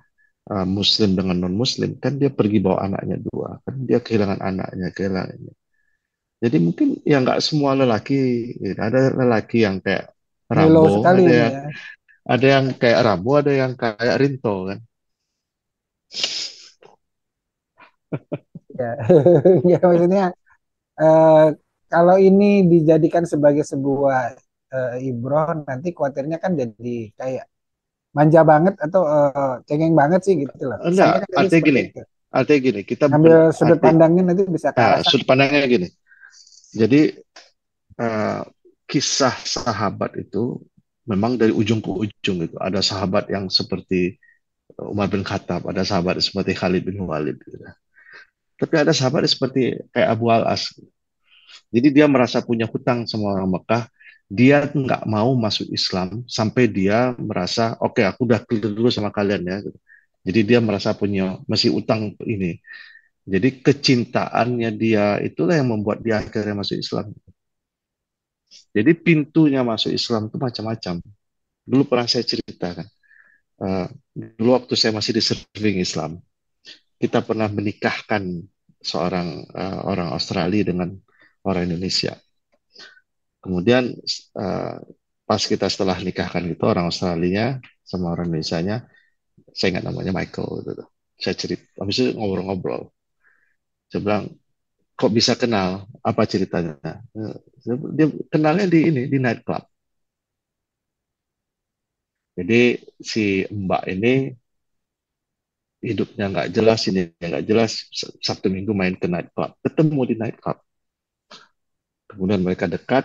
Ah, Muslim dengan non Muslim kan dia pergi bawa anaknya dua kan dia kehilangan anaknya kehilangan jadi mungkin ya nggak semua lelaki gitu. ada lelaki yang kayak Rambo sekali, ada yang, ya. ada yang kayak Rambo ada yang kayak Rinto kan ya, ya maksudnya uh, kalau ini dijadikan sebagai sebuah uh, ibroh nanti khawatirnya kan jadi kayak manja banget atau uh, cengeng banget sih gitu lah. Enggak, kan artinya gini. Itu. Artinya gini, kita ambil sudut arti, pandangnya nanti bisa nah, sudut pandangnya gini. Jadi uh, kisah sahabat itu memang dari ujung ke ujung itu. Ada sahabat yang seperti eh, Umar bin Khattab, ada sahabat seperti Khalid bin Walid gitu. Tapi ada sahabat seperti kayak Abu Al-As. Jadi dia merasa punya hutang sama orang Mekah dia nggak mau masuk Islam sampai dia merasa oke okay, aku udah clear dulu sama kalian ya jadi dia merasa punya masih utang ini jadi kecintaannya dia itulah yang membuat dia akhirnya masuk Islam jadi pintunya masuk Islam itu macam-macam dulu pernah saya ceritakan uh, eh, dulu waktu saya masih di serving Islam kita pernah menikahkan seorang uh, orang Australia dengan orang Indonesia Kemudian uh, pas kita setelah nikahkan itu orang Australia sama orang Indonesia nya saya ingat namanya Michael gitu. Saya cerita, habis itu ngobrol-ngobrol. Saya bilang, kok bisa kenal? Apa ceritanya? Dia kenalnya di ini, di nightclub. Jadi si Mbak ini hidupnya nggak jelas, ini nggak jelas, Sabtu Minggu main ke nightclub. Ketemu di nightclub. Kemudian mereka dekat,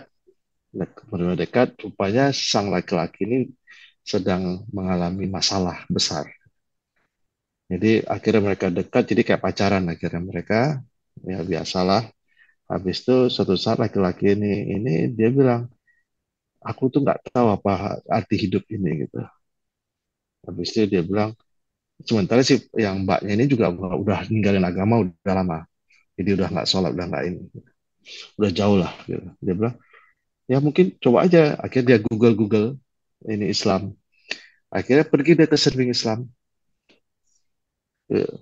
dekat, rupanya sang laki-laki ini sedang mengalami masalah besar. Jadi akhirnya mereka dekat, jadi kayak pacaran akhirnya mereka, ya biasalah. Habis itu suatu saat laki-laki ini, ini dia bilang, aku tuh nggak tahu apa arti hidup ini gitu. Habis itu dia bilang, sementara sih yang mbaknya ini juga udah ninggalin agama udah lama, jadi udah nggak sholat, udah nggak ini, udah jauh lah. Gitu. Dia bilang, ya mungkin coba aja akhirnya dia google google ini Islam akhirnya pergi dia ke serving Islam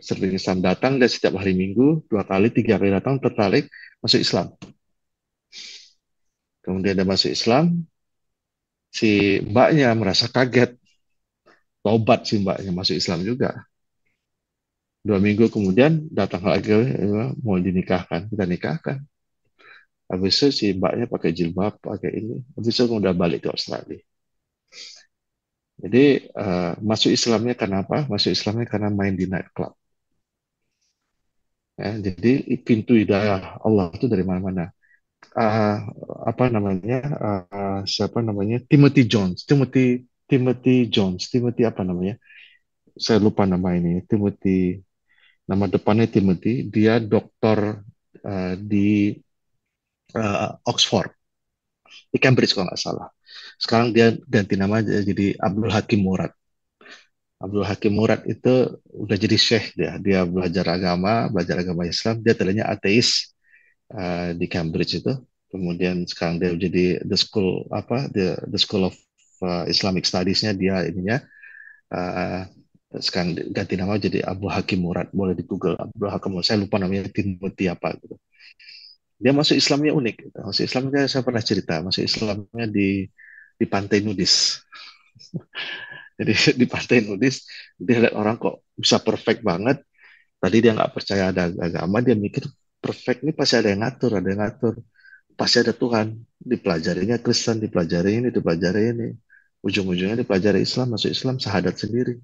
serving Islam datang dia setiap hari Minggu dua kali tiga kali datang tertarik masuk Islam kemudian dia masuk Islam si mbaknya merasa kaget tobat si mbaknya masuk Islam juga dua minggu kemudian datang lagi ya, mau dinikahkan kita nikahkan Habis itu si mbaknya pakai jilbab, pakai ini. Habis itu udah balik ke Australia. Jadi uh, masuk Islamnya kenapa? Masuk Islamnya karena main di nightclub. Ya, jadi pintu hidayah Allah itu dari mana-mana. Uh, apa namanya? Uh, siapa namanya? Timothy Jones. Timothy Timothy Jones. Timothy apa namanya? Saya lupa nama ini. Timothy. Nama depannya Timothy. Dia dokter uh, di uh, Oxford di Cambridge kalau nggak salah sekarang dia ganti nama jadi Abdul Hakim Murad Abdul Hakim Murad itu udah jadi syekh dia dia belajar agama belajar agama Islam dia tadinya ateis uh, di Cambridge itu kemudian sekarang dia jadi the school apa the the school of uh, Islamic studiesnya dia ininya uh, sekarang ganti nama jadi Abdul Hakim Murad boleh di Google Abdul Hakim Murad saya lupa namanya Timothy apa gitu dia masuk Islamnya unik. Masuk Islamnya saya pernah cerita, masuk Islamnya di di pantai nudis. Jadi di pantai nudis dia lihat orang kok bisa perfect banget. Tadi dia nggak percaya ada agama, dia mikir perfect ini pasti ada yang ngatur, ada yang ngatur. Pasti ada Tuhan. Dipelajarinya Kristen, dipelajari ini, dipelajari ini. Ujung-ujungnya dipelajari Islam, masuk Islam, sahadat sendiri.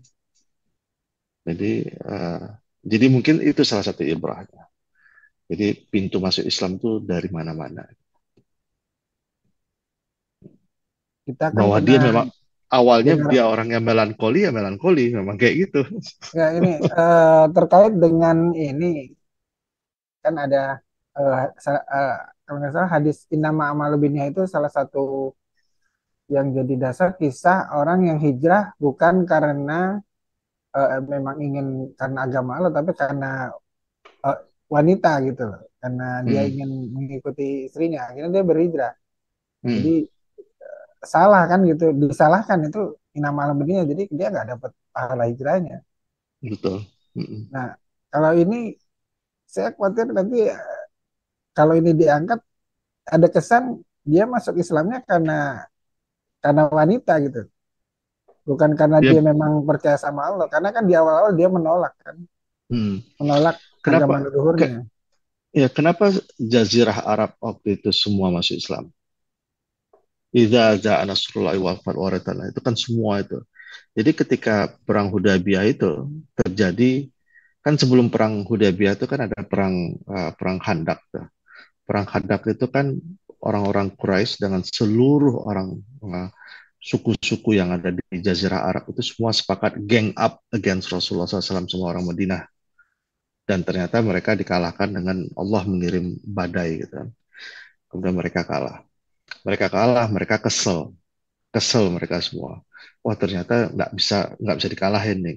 Jadi, uh, jadi mungkin itu salah satu ibrahnya. Jadi pintu masuk Islam itu dari mana-mana. Kita kan Bahwa dia memang awalnya dengar dia orang yang melankoli ya melankoli memang kayak gitu. ya ini uh, terkait dengan ini kan ada uh, kalau nggak hadis inama amal itu salah satu yang jadi dasar kisah orang yang hijrah bukan karena uh, memang ingin karena agama Allah tapi karena uh, wanita gitu loh karena hmm. dia ingin mengikuti istrinya akhirnya dia berhijrah hmm. jadi eh, salah kan gitu disalahkan itu inam malam beninya jadi dia nggak dapat pahala hijrahnya betul hmm. nah kalau ini saya khawatir nanti eh, kalau ini diangkat ada kesan dia masuk Islamnya karena karena wanita gitu bukan karena yep. Iya. dia memang percaya sama Allah karena kan di awal-awal dia menolak kan hmm. menolak kenapa ke, ya kenapa jazirah Arab waktu itu semua masuk Islam Iza ja'a wal itu kan semua itu. Jadi ketika perang Hudaybiyah itu terjadi kan sebelum perang Hudaybiyah itu kan ada perang uh, perang Handak tuh. Perang Handak itu kan orang-orang Quraisy dengan seluruh orang uh, suku-suku yang ada di Jazirah Arab itu semua sepakat gang up against Rasulullah SAW semua orang Madinah dan ternyata mereka dikalahkan dengan Allah mengirim badai gitu kan. Kemudian mereka kalah. Mereka kalah, mereka kesel. Kesel mereka semua. Wah, ternyata nggak bisa nggak bisa dikalahin nih.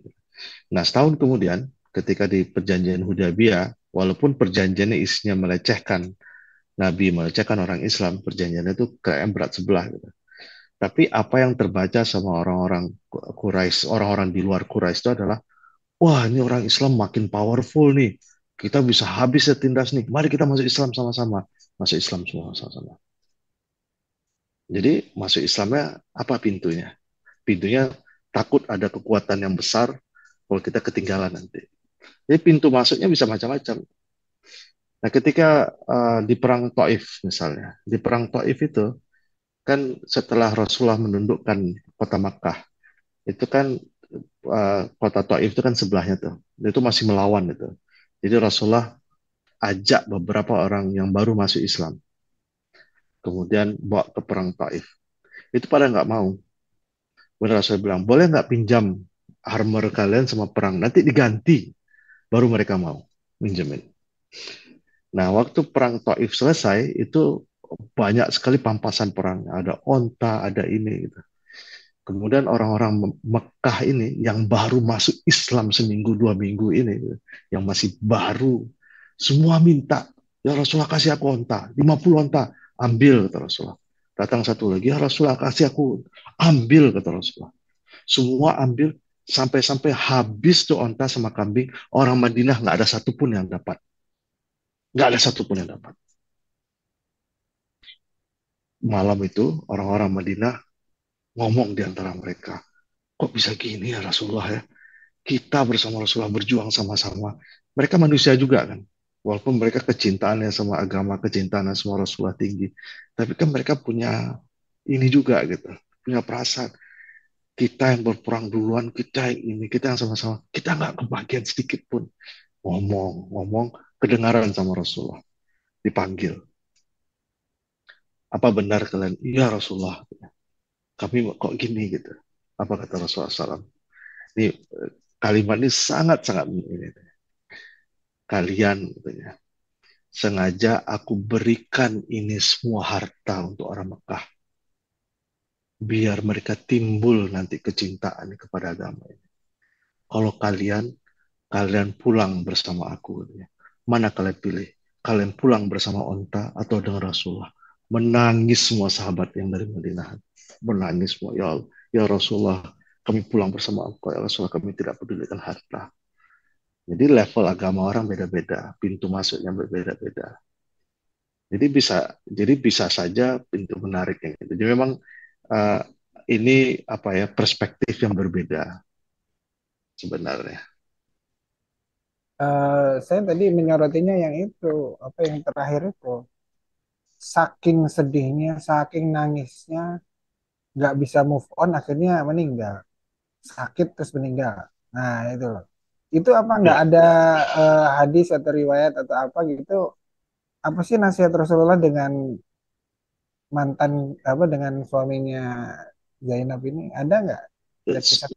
Nah, setahun kemudian ketika di perjanjian Hudaybiyah, walaupun perjanjiannya isinya melecehkan Nabi, melecehkan orang Islam, perjanjiannya itu kayak berat sebelah gitu. Tapi apa yang terbaca sama orang-orang Quraisy, orang-orang di luar Quraisy itu adalah wah ini orang Islam makin powerful nih, kita bisa habis setindas ya nih, mari kita masuk Islam sama-sama. Masuk Islam semua sama-sama. Jadi masuk Islamnya apa pintunya? Pintunya takut ada kekuatan yang besar kalau kita ketinggalan nanti. Jadi pintu masuknya bisa macam-macam. Nah, ketika uh, di perang Taif misalnya, di perang Taif itu kan setelah Rasulullah menundukkan kota Makkah, itu kan Eh, kota Taif itu kan sebelahnya tuh. Dia itu masih melawan itu. Jadi Rasulullah ajak beberapa orang yang baru masuk Islam. Kemudian bawa ke perang Taif. Itu pada nggak mau. Kemudian Rasulullah bilang, boleh nggak pinjam armor kalian sama perang? Nanti diganti. Baru mereka mau minjemin. Nah, waktu perang Taif selesai, itu banyak sekali pampasan perang. Ada onta, ada ini. Gitu. Kemudian orang-orang Mekah ini yang baru masuk Islam seminggu dua minggu ini, yang masih baru, semua minta, ya Rasulullah kasih aku onta, 50 onta, ambil kata Rasulullah. Datang satu lagi, ya Rasulullah kasih aku, ambil kata Rasulullah. Semua ambil sampai-sampai habis tuh onta sama kambing, orang Madinah nggak ada satupun yang dapat. Nggak ada satupun yang dapat malam itu orang-orang Madinah ngomong di antara mereka. Kok bisa gini ya Rasulullah ya? Kita bersama Rasulullah berjuang sama-sama. Mereka manusia juga kan. Walaupun mereka kecintaannya sama agama, kecintaannya sama Rasulullah tinggi. Tapi kan mereka punya ini juga gitu. Punya perasaan. Kita yang berperang duluan, kita yang ini, kita yang sama-sama. Kita nggak kebagian sedikit pun. Ngomong, ngomong, kedengaran sama Rasulullah. Dipanggil. Apa benar kalian? Iya Rasulullah kami kok gini gitu. Apa kata Rasulullah SAW? Ini eh, kalimat ini sangat-sangat ini. Kalian katanya, gitu sengaja aku berikan ini semua harta untuk orang Mekah. Biar mereka timbul nanti kecintaan kepada agama ini. Kalau kalian, kalian pulang bersama aku. Katanya. Gitu Mana kalian pilih? Kalian pulang bersama onta atau dengan Rasulullah? Menangis semua sahabat yang dari Madinah menangis, ya, ya Rasulullah, kami pulang bersama engkau, ya Rasulullah, kami tidak pedulikan harta. Jadi level agama orang beda-beda, pintu masuknya berbeda-beda. Jadi bisa, jadi bisa saja pintu menariknya yang Jadi memang uh, ini apa ya perspektif yang berbeda sebenarnya. Uh, saya tadi menyorotinya yang itu apa yang terakhir itu saking sedihnya, saking nangisnya, nggak bisa move on akhirnya meninggal sakit terus meninggal nah itu loh itu apa nggak ya. ada uh, hadis atau riwayat atau apa gitu apa sih nasihat Rasulullah dengan mantan apa dengan suaminya Zainab ini ada nggak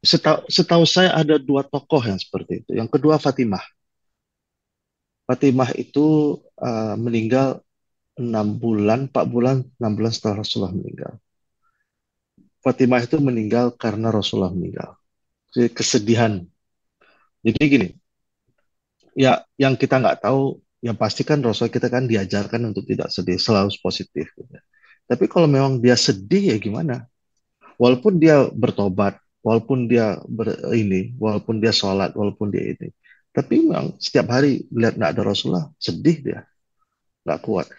setahu setahu saya ada dua tokoh yang seperti itu yang kedua Fatimah Fatimah itu uh, meninggal enam bulan, empat bulan, enam bulan setelah Rasulullah meninggal. Fatimah itu meninggal karena Rasulullah meninggal. Kesedihan. Jadi gini, ya yang kita nggak tahu, yang pasti kan Rasul kita kan diajarkan untuk tidak sedih, selalu positif. Gitu. Tapi kalau memang dia sedih ya gimana? Walaupun dia bertobat, walaupun dia ber, ini, walaupun dia sholat, walaupun dia ini. Tapi memang setiap hari lihat nggak ada Rasulullah, sedih dia, nggak kuat.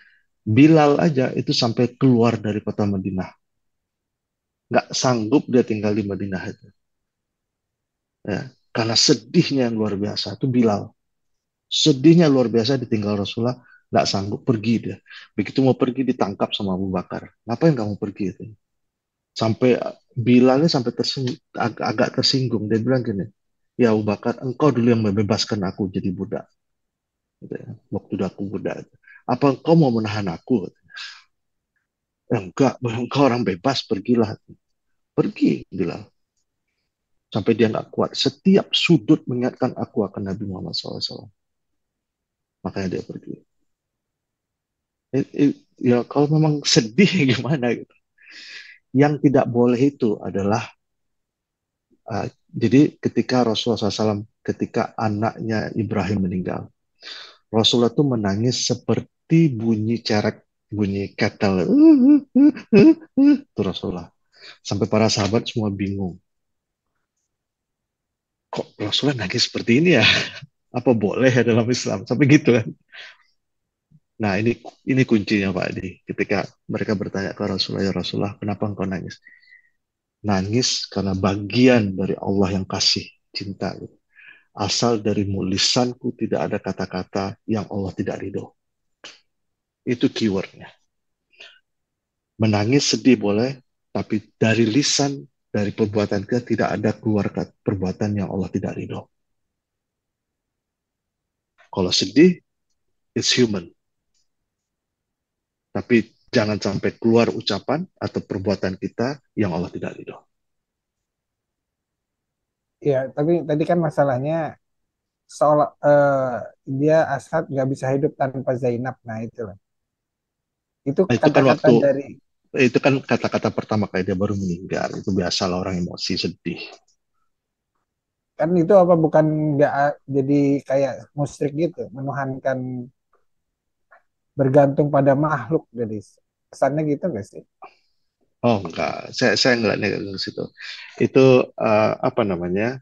Bilal aja itu sampai keluar dari kota Madinah nggak sanggup dia tinggal di Madinah itu. Ya, karena sedihnya yang luar biasa itu Bilal. Sedihnya luar biasa ditinggal Rasulullah, nggak sanggup pergi dia. Begitu mau pergi ditangkap sama Abu Bakar. yang kamu pergi itu? Sampai Bilal sampai tersing, agak tersinggung. Dia bilang gini, ya Abu Bakar, engkau dulu yang membebaskan aku jadi budak. Gitu ya, waktu aku budak. Apa engkau mau menahan aku? Eh, enggak engkau orang bebas pergilah pergi bilang sampai dia nggak kuat setiap sudut mengingatkan aku akan Nabi Muhammad SAW makanya dia pergi eh, eh, ya kalau memang sedih gimana gitu yang tidak boleh itu adalah uh, jadi ketika Rasulullah SAW ketika anaknya Ibrahim meninggal Rasulullah itu menangis seperti bunyi cerek bunyi kettle uh, Rasulullah sampai para sahabat semua bingung kok Rasulullah nangis seperti ini ya apa boleh ya dalam Islam sampai gitu kan nah ini ini kuncinya Pak Adi ketika mereka bertanya ke Rasulullah ya Rasulullah kenapa engkau nangis nangis karena bagian dari Allah yang kasih cinta asal dari mulisanku tidak ada kata-kata yang Allah tidak ridho itu keywordnya. Menangis sedih boleh, tapi dari lisan, dari perbuatan kita tidak ada keluar perbuatan yang Allah tidak ridho. Kalau sedih, it's human. Tapi jangan sampai keluar ucapan atau perbuatan kita yang Allah tidak ridho. Ya, tapi tadi kan masalahnya soal uh, eh, dia Asad nggak bisa hidup tanpa Zainab. Nah, itu lah itu nah, kan waktu dari itu kan kata-kata pertama kayak dia baru meninggal. Itu biasa lah orang emosi sedih. Kan itu apa bukan nggak ah, jadi kayak musrik gitu, menuhankan bergantung pada makhluk jadi kesannya gitu nggak sih? Oh enggak, saya saya ngeliatnya ke gitu situ. Itu uh, apa namanya?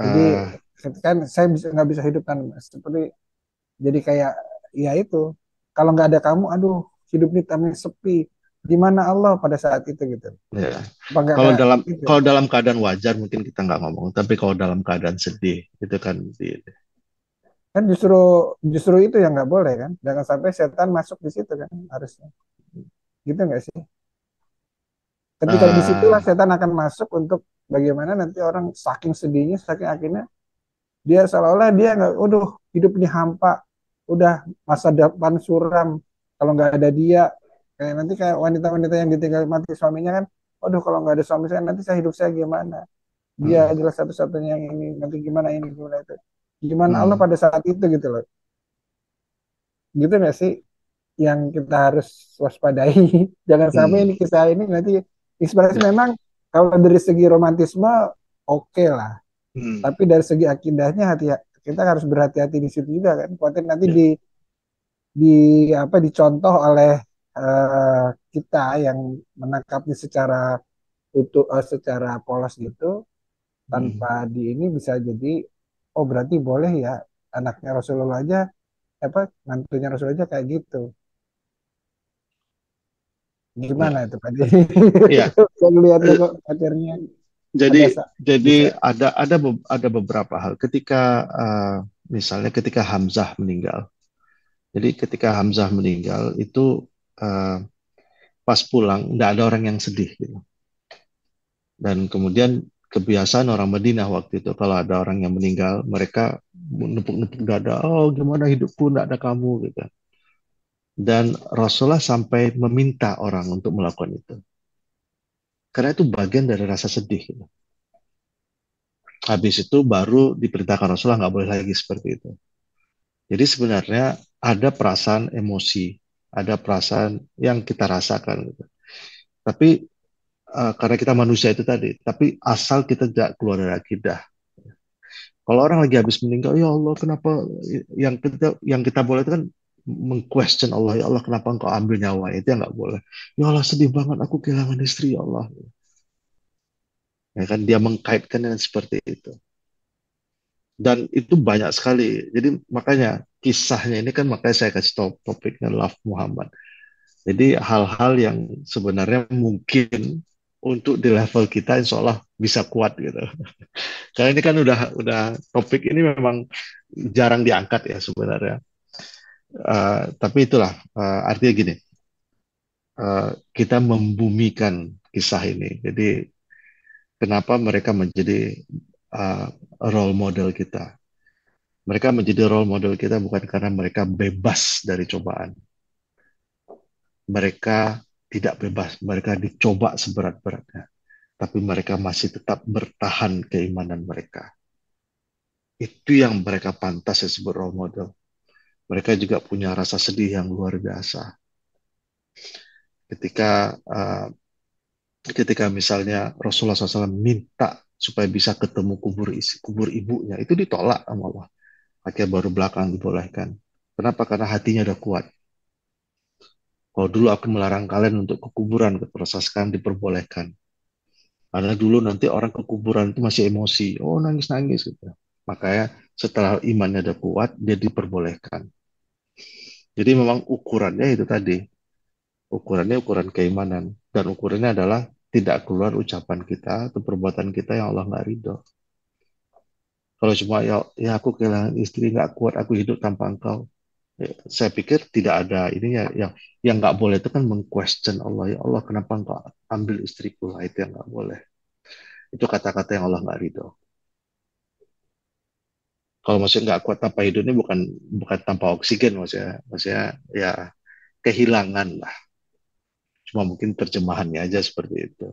Jadi ah, kan saya bisa nggak bisa hidup kan seperti jadi kayak ya itu kalau nggak ada kamu, aduh hidup ini tamnya sepi di mana Allah pada saat itu gitu. Ya. Kalau dalam gitu. kalau dalam keadaan wajar mungkin kita nggak ngomong, tapi kalau dalam keadaan sedih itu kan di, gitu. kan justru justru itu yang nggak boleh kan, jangan sampai setan masuk di situ kan harusnya, gitu nggak sih? Ketika uh, lah ah. setan akan masuk untuk bagaimana nanti orang saking sedihnya, saking akhirnya dia seolah-olah dia nggak, udah hidup ini hampa, udah masa depan suram, kalau nggak ada dia kayak nanti kayak wanita-wanita yang ditinggal mati suaminya kan waduh kalau nggak ada suami saya nanti saya hidup saya gimana dia hmm. adalah satu-satunya yang ini nanti gimana ini gimana itu gimana hmm. Allah pada saat itu gitu loh gitu nggak sih yang kita harus waspadai jangan sampai hmm. ini kisah ini nanti inspirasi ya. memang kalau dari segi romantisme oke okay lah hmm. tapi dari segi akidahnya hati kita harus berhati-hati di situ juga kan khawatir nanti ya. di di apa dicontoh oleh uh, kita yang menangkapnya secara itu uh, eh, secara polos gitu tanpa hmm. di ini bisa jadi oh berarti boleh ya anaknya Rasulullah aja apa mantunya Rasulullah aja kayak gitu gimana nah. itu tadi Jadi ya. melihatnya kok akhirnya jadi ada, jadi ada ada ada beberapa hal ketika uh, misalnya ketika Hamzah meninggal jadi ketika Hamzah meninggal itu uh, pas pulang tidak ada orang yang sedih gitu. Dan kemudian kebiasaan orang Madinah waktu itu kalau ada orang yang meninggal mereka nepuk-nepuk dada, oh gimana hidupku tidak ada kamu gitu. Dan Rasulullah sampai meminta orang untuk melakukan itu. Karena itu bagian dari rasa sedih. Gitu. Habis itu baru diperintahkan Rasulullah nggak boleh lagi seperti itu. Jadi sebenarnya ada perasaan emosi, ada perasaan yang kita rasakan. Gitu. Tapi uh, karena kita manusia itu tadi, tapi asal kita tidak keluar dari akidah. Kalau orang lagi habis meninggal, ya Allah kenapa yang kita yang kita boleh itu kan mengquestion Allah ya Allah kenapa engkau ambil nyawa itu yang nggak boleh ya Allah sedih banget aku kehilangan istri ya Allah ya kan dia mengkaitkan dengan seperti itu dan itu banyak sekali jadi makanya kisahnya ini kan makanya saya kasih top, topiknya Love Muhammad. Jadi hal-hal yang sebenarnya mungkin untuk di level kita insya Allah bisa kuat gitu. Karena ini kan udah udah topik ini memang jarang diangkat ya sebenarnya. Uh, tapi itulah uh, artinya gini, uh, kita membumikan kisah ini. Jadi kenapa mereka menjadi uh, role model kita? mereka menjadi role model kita bukan karena mereka bebas dari cobaan. Mereka tidak bebas, mereka dicoba seberat-beratnya, tapi mereka masih tetap bertahan keimanan mereka. Itu yang mereka pantas disebut ya role model. Mereka juga punya rasa sedih yang luar biasa. Ketika uh, ketika misalnya Rasulullah SAW minta supaya bisa ketemu kubur kubur ibunya, itu ditolak sama Allah akhirnya baru belakang dibolehkan. Kenapa? Karena hatinya udah kuat. Kalau dulu aku melarang kalian untuk kekuburan, kuburan, diperbolehkan. Karena dulu nanti orang kekuburan itu masih emosi, oh nangis-nangis gitu. Makanya setelah imannya udah kuat, dia diperbolehkan. Jadi memang ukurannya itu tadi. Ukurannya ukuran keimanan. Dan ukurannya adalah tidak keluar ucapan kita atau perbuatan kita yang Allah nggak ridho. Kalau cuma ya, ya aku kehilangan istri, nggak kuat, aku hidup tanpa engkau. Ya, saya pikir tidak ada ini ya yang yang nggak boleh itu kan mengquestion Allah ya Allah kenapa engkau ambil istriku lah itu yang nggak boleh itu kata-kata yang Allah nggak ridho kalau maksudnya nggak kuat tanpa hidup ini bukan bukan tanpa oksigen maksudnya maksudnya ya kehilangan lah cuma mungkin terjemahannya aja seperti itu